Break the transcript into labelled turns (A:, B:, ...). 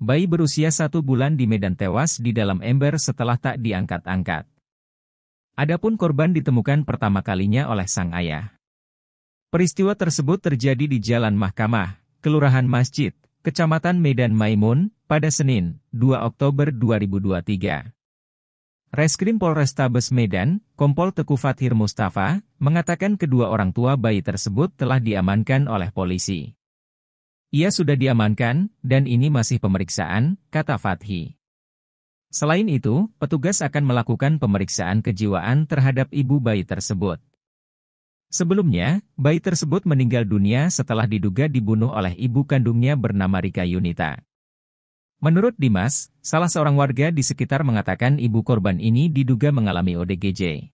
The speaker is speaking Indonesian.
A: Bayi berusia satu bulan di Medan tewas di dalam ember setelah tak diangkat-angkat. Adapun korban ditemukan pertama kalinya oleh sang ayah. Peristiwa tersebut terjadi di Jalan Mahkamah, Kelurahan Masjid, Kecamatan Medan Maimun, pada Senin, 2 Oktober 2023. Reskrim Polrestabes Medan, Kompol Teku Fathir Mustafa, mengatakan kedua orang tua bayi tersebut telah diamankan oleh polisi. Ia sudah diamankan, dan ini masih pemeriksaan, kata Fathi. Selain itu, petugas akan melakukan pemeriksaan kejiwaan terhadap ibu bayi tersebut. Sebelumnya, bayi tersebut meninggal dunia setelah diduga dibunuh oleh ibu kandungnya bernama Rika Yunita. Menurut Dimas, salah seorang warga di sekitar mengatakan ibu korban ini diduga mengalami ODGJ.